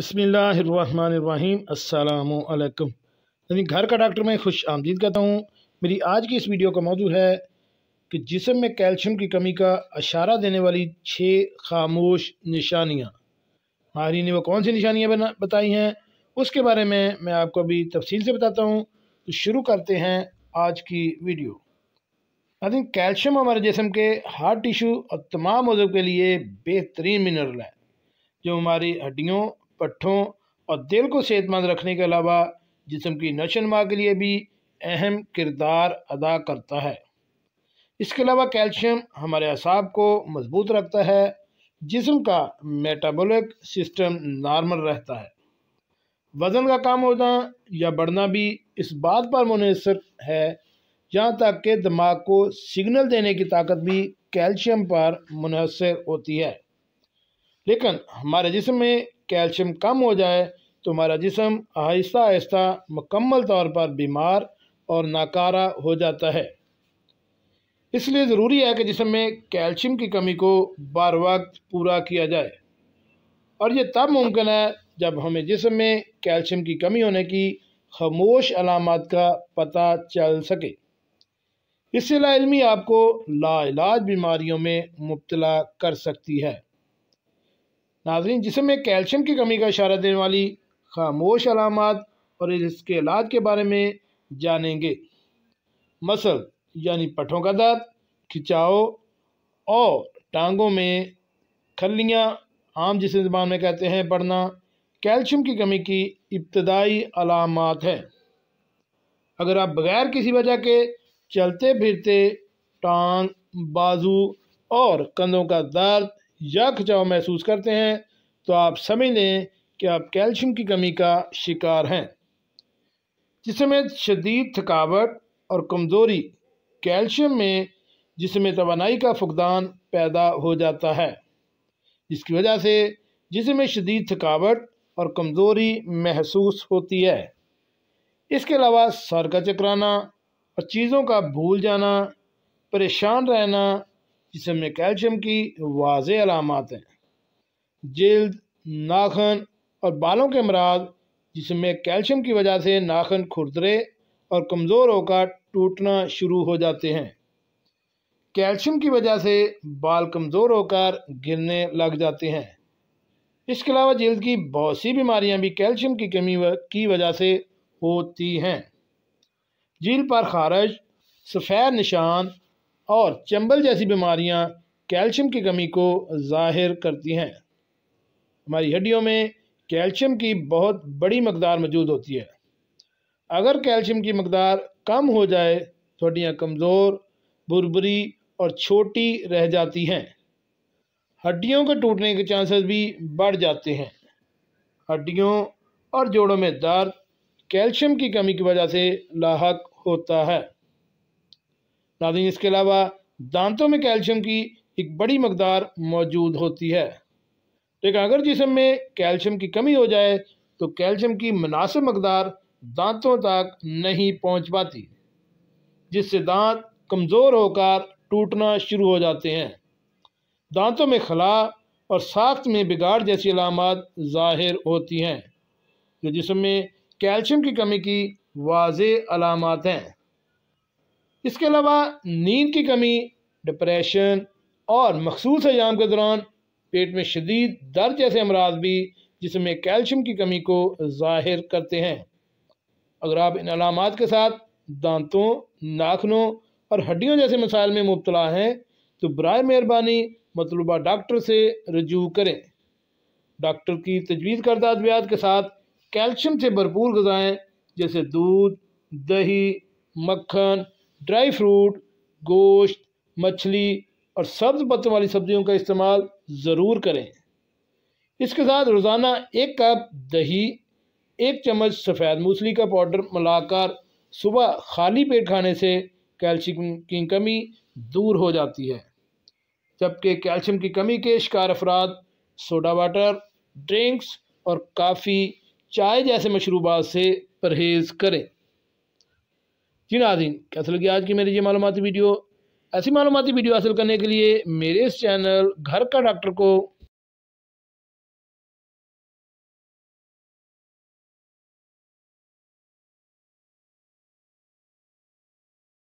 बसमिलीम अलकुम यानी घर का डॉक्टर मैं खुश आमदीद कहता हूँ मेरी आज की इस वीडियो का मौजू है कि जिसम में कैल्शियम की कमी का इशारा देने वाली छः खामोश निशानियाँ माहरी ने वो कौन सी निशानियाँ बना बताई हैं उसके बारे में मैं आपको अभी तफसील से बताता हूँ तो शुरू करते हैं आज की वीडियो आई कैल्शियम हमारे जिसम के हार्ट टिशू और तमाम उजव के लिए बेहतरीन मिनरल है जो हमारी हड्डियों पट्ठों और दिल को सेहतमंद रखने के अलावा जिसम की नशोनमा के लिए भी अहम किरदार अदा करता है इसके अलावा कैल्शियम हमारे असाब को मजबूत रखता है जिसम का मेटाबॉलिक सिस्टम नॉर्मल रहता है वज़न का कम होना या बढ़ना भी इस बात पर मुनसर है जहाँ तक कि दिमाग को सिग्नल देने की ताकत भी कैल्शियम पर मुनसर होती है लेकिन हमारे जिसम में कैल्शियम कम हो जाए तो हमारा जिसम आहिस्ता आहिस्ता मुकम्मल तौर पर बीमार और नाकारा हो जाता है इसलिए ज़रूरी है कि जिसम में कैल्शियम की कमी को बार वक्त पूरा किया जाए और ये तब मुमकिन है जब हमें जिसम में कैल्शियम की कमी होने की खामोश अलामत का पता चल सके इससे लाइलमी आपको लाइलाज बीमारियों में मुबतला कर सकती है नाजरीन जिसम में कैल्शियम की कमी का इशारा देने वाली खामोश अलामत और इसके इलाज के बारे में जानेंगे मसल यानी पठों का दर्द खिंचाओ और टांगों में खलियाँ आम जिस जबान में कहते हैं पढ़ना कैल्शियम की कमी की इब्तदाई अलामत है अगर आप बग़ैर किसी वजह के चलते फिरते टांग बाजू और कंधों का दर्द या खिंचाव महसूस करते हैं तो आप समझ लें कि आप कैल्शियम की कमी का शिकार हैं जिसमें शदीद थकावट और कमज़ोरी कैल्शियम में जिसमें तोानाई का फुकदान पैदा हो जाता है जिसकी वजह से जिसमें शदीद थकावट और कमज़ोरी महसूस होती है इसके अलावा सर का चकराना और चीज़ों का भूल जाना परेशान रहना जिसमें कैल्शियम की वाज अलामत हैं जल्द नाखन और बालों के मराद जिसमें कैल्शियम की वजह से नाखन खुरदरे और कमज़ोर होकर टूटना शुरू हो जाते हैं कैल्शियम की वजह से बाल कमज़ोर होकर गिरने लग जाते हैं इसके अलावा जल्द की बहुत सी बीमारियां भी कैल्शियम की कमी की वजह से होती हैं जील पर खारज सफ़ेद निशान और चंबल जैसी बीमारियां कैल्शियम की कमी को जाहिर करती हैं हमारी हड्डियों में कैल्शियम की बहुत बड़ी मकदार मौजूद होती है अगर कैल्शियम की मकदार कम हो जाए तो हड्डियाँ कमज़ोर बुरबरी और छोटी रह जाती हैं हड्डियों के टूटने के चांसेस भी बढ़ जाते हैं हड्डियों और जोड़ों में दर्द कैल्शियम की कमी की वजह से लाक होता है नादिन इसके अलावा दांतों में कैल्शियम की एक बड़ी मकदार मौजूद होती है लेकिन तो अगर जिसम में कैल्शियम की कमी हो जाए तो कैल्शियम की मुनासिब मकदार दांतों तक नहीं पहुंच पाती जिससे दांत कमज़ोर होकर टूटना शुरू हो जाते हैं दांतों में खला और साख्त में बिगाड़ जैसी अलामत ज़ाहिर होती हैं जो जिसम में कैल्शियम की कमी की वाज अलामत हैं इसके अलावा नींद की कमी डिप्रेशन और मखसूस हजाम के दौरान पेट में शदीद दर्द जैसे अमराज भी जिसमें कैल्शियम की कमी को जाहिर करते हैं अगर आप इन अलामत के साथ दांतों नाखनों और हड्डियों जैसे मसाइल में मुबतला हैं तो बर मेहरबानी मतलूबा डॉक्टर से रजू करें डॉक्टर की तजवीज़ करदा अद्वियात के साथ कैल्शियम से भरपूर गज़ाएँ जैसे दूध दही मक्खन ड्राई फ्रूट गोश्त मछली और सब्ज़ पत्तों वाली सब्ज़ियों का इस्तेमाल ज़रूर करें इसके साथ रोज़ाना एक कप दही एक चम्मच सफ़ेद मूसली का पाउडर मिलाकर सुबह खाली पेट खाने से कैल्शियम की कमी दूर हो जाती है जबकि कैल्शियम की कमी के शिकार अफराद सोडा वाटर ड्रिंक्स और काफ़ी चाय जैसे मशरूबात से परहेज़ करें जी नाजीन कैसे लगी आज की मेरी ये मालूमती वीडियो ऐसी मालूमती वीडियो हासिल करने के लिए मेरे इस चैनल घर का डॉक्टर को